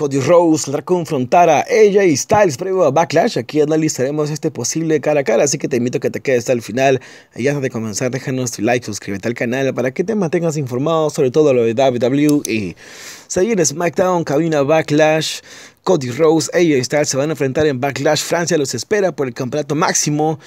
Cody Rose la a ella y Styles previo a Backlash. Aquí analizaremos este posible cara a cara, así que te invito a que te quedes hasta el final. Y antes de comenzar, déjanos tu like, suscríbete al canal para que te mantengas informado sobre todo lo de WWE. Y en SmackDown, cabina Backlash. Cody Rose, ella y Styles se van a enfrentar en Backlash. Francia los espera por el campeonato máximo.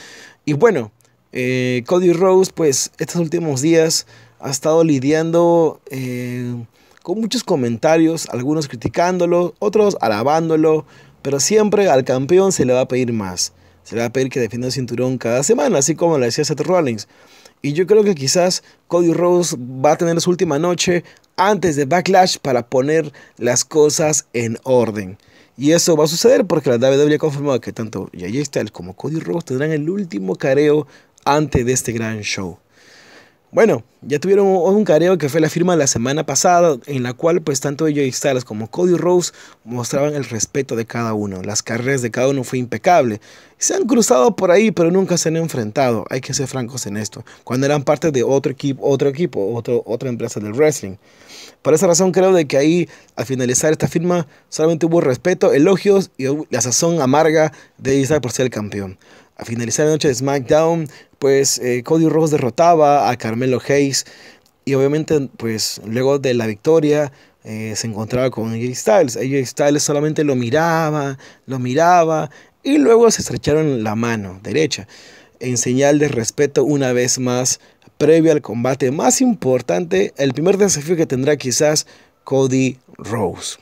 Y bueno, eh, Cody Rose, pues estos últimos días ha estado lidiando. Eh, con muchos comentarios, algunos criticándolo, otros alabándolo, pero siempre al campeón se le va a pedir más. Se le va a pedir que defienda el cinturón cada semana, así como le decía Seth Rollins. Y yo creo que quizás Cody Rhodes va a tener su última noche antes de Backlash para poner las cosas en orden. Y eso va a suceder porque la WWE ha confirmado que tanto Jay Styles como Cody Rhodes tendrán el último careo antes de este gran show. Bueno, ya tuvieron un careo que fue la firma la semana pasada, en la cual pues tanto ellos Styles como Cody Rose mostraban el respeto de cada uno. Las carreras de cada uno fue impecable. Se han cruzado por ahí, pero nunca se han enfrentado. Hay que ser francos en esto. Cuando eran parte de otro equipo, otro equipo, otro, otra empresa del wrestling. Por esa razón creo de que ahí, al finalizar esta firma, solamente hubo respeto, elogios y la sazón amarga de Isaac por ser el campeón. A finalizar la noche de SmackDown, pues eh, Cody Rhodes derrotaba a Carmelo Hayes y obviamente pues luego de la victoria eh, se encontraba con AJ Styles. AJ Styles solamente lo miraba, lo miraba y luego se estrecharon la mano derecha en señal de respeto una vez más previo al combate más importante, el primer desafío que tendrá quizás Cody Rose.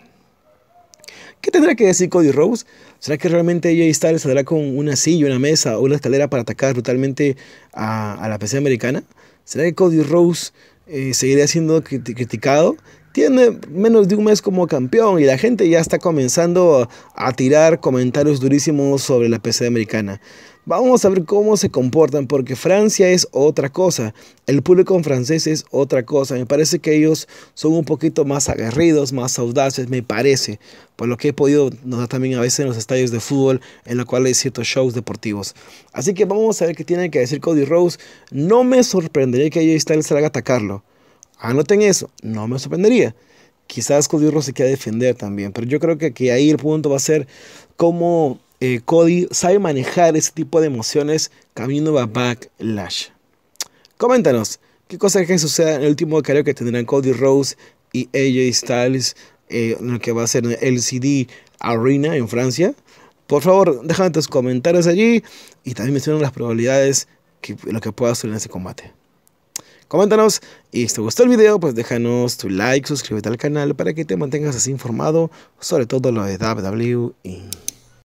¿Qué tendrá que decir Cody Rose? ¿Será que realmente AJ Styles saldrá con una silla, una mesa o una escalera para atacar brutalmente a, la PC americana? ¿Será que Cody Rose eh, seguirá siendo criticado? Tiene menos de un mes como campeón y la gente ya está comenzando a, tirar comentarios durísimos sobre la PC americana. Vamos a ver cómo se comportan, porque Francia es otra cosa, el público francés es otra cosa. Me parece que ellos son un poquito más aguerridos, más audaces, me parece, por lo que he podido notar también a veces en los estadios de fútbol, en los cuales hay ciertos shows deportivos. Así que vamos a ver qué tiene que decir Cody Rose. No me sorprendería que AJ Styles el a atacarlo. Anoten eso, no me sorprendería. Quizás Cody Rose se quiera defender también, pero yo creo que, que ahí el punto va a ser cómo eh, Cody sabe manejar ese tipo de emociones Caminando a Backlash. Coméntanos, ¿qué cosa que suceda en el último careo que tendrán Cody Rose y AJ Styles eh, en lo que va a ser el LCD Arena en Francia? Por favor, déjame tus comentarios allí y también menciona las probabilidades que lo que pueda suceder en ese combate. Coméntanos y si te gustó el video, pues déjanos tu like, suscríbete al canal para que te mantengas así informado sobre todo lo de WWE.